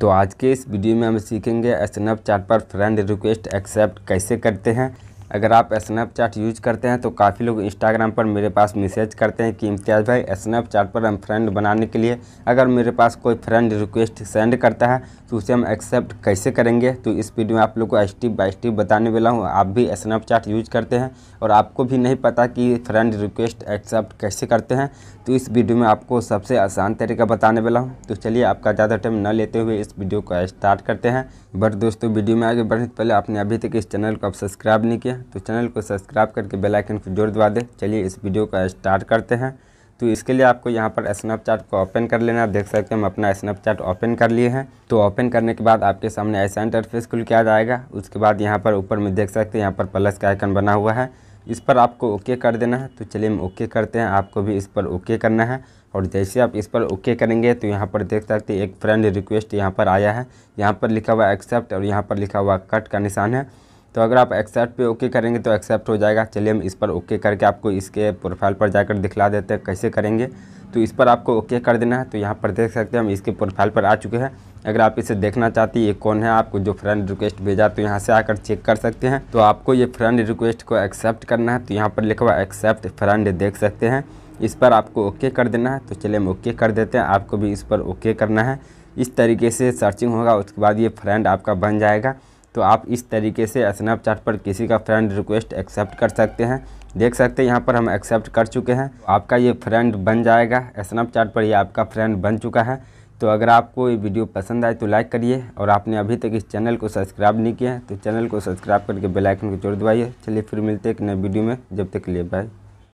तो आज के इस वीडियो में हम सीखेंगे स्नैपचैट पर फ्रेंड रिक्वेस्ट एक्सेप्ट कैसे करते हैं अगर आप स्नैपचैट यूज करते हैं तो काफ़ी लोग इंस्टाग्राम पर मेरे पास मैसेज करते हैं कि इम्तियाज़ भाई स्नैपचैट पर हम फ्रेंड बनाने के लिए अगर मेरे पास कोई फ्रेंड रिक्वेस्ट सेंड करता है तो उसे हम एक्सेप्ट कैसे करेंगे तो इस वीडियो में आप लोग को स्टेप बाय स्टेप बताने वाला हूँ आप भी स्नैपचैट यूज करते हैं और आपको भी नहीं पता कि फ्रेंड रिक्वेस्ट एक्सेप्ट कैसे करते हैं तो इस वीडियो में आपको सबसे आसान तरीका बताने वाला हूँ तो चलिए आपका ज़्यादा टाइम न लेते हुए इस वीडियो को स्टार्ट करते हैं बट दोस्तों वीडियो में आगे बढ़ने से पहले आपने अभी तक इस चैनल को अब सब्सक्राइब नहीं किया हैं तो चैनल को सब्सक्राइब करके बेल आइकन को जोर दबा दें चलिए इस वीडियो का स्टार्ट करते हैं तो इसके लिए आपको यहाँ पर स्नैपचैट को ओपन कर लेना आप देख सकते हैं हम अपना स्नैपचैट ओपन कर लिए हैं तो ओपन करने के बाद आपके सामने ऐसा इंटरफेस खुल के आ जाएगा उसके बाद यहाँ पर ऊपर में देख सकते हैं यहाँ पर प्लस का आइकन बना हुआ है इस पर आपको ओके कर देना है तो चलिए हम ओके करते हैं आपको भी इस पर ओके करना है और जैसे आप इस पर ओके करेंगे तो यहाँ पर देख सकते हैं एक फ्रेंड रिक्वेस्ट यहाँ पर आया है यहाँ पर लिखा हुआ एक्सेप्ट और यहाँ पर लिखा हुआ कट का निशान है तो अगर आप एक्सेप्ट पे ओके करेंगे तो एक्सेप्ट हो जाएगा चलिए हम इस पर ओके करके आपको इसके प्रोफाइल पर जाकर दिखला देते हैं कैसे करेंगे तो इस पर आपको ओके कर देना है तो यहाँ पर देख सकते हैं हम इसके प्रोफाइल पर आ चुके हैं अगर आप इसे देखना चाहती ये कौन है आपको जो फ्रेंड रिक्वेस्ट भेजा तो यहाँ से आकर चेक कर सकते हैं तो आपको ये फ्रेंड रिक्वेस्ट को एक्सेप्ट करना है तो यहाँ पर लिखवा एक्सेप्ट फ्रेंड देख सकते हैं इस पर आपको ओके कर देना है तो चलिए हम ओके कर देते हैं आपको भी इस पर ओके करना है इस तरीके से सर्चिंग होगा उसके बाद ये फ्रेंड आपका बन जाएगा तो आप इस तरीके से स्नैपचैट पर किसी का फ्रेंड रिक्वेस्ट एक्सेप्ट कर सकते हैं देख सकते हैं यहाँ पर हम एक्सेप्ट कर चुके हैं आपका ये फ्रेंड बन जाएगा स्नैपचैट पर ये आपका फ्रेंड बन चुका है तो अगर आपको ये वीडियो पसंद आए तो लाइक करिए और आपने अभी तक इस चैनल को सब्सक्राइब नहीं किया है तो चैनल को सब्सक्राइब करके बेल आइकन को जोड़ दवाइए चलिए फिर मिलते हैं एक नए वीडियो में जब तक लिए बाय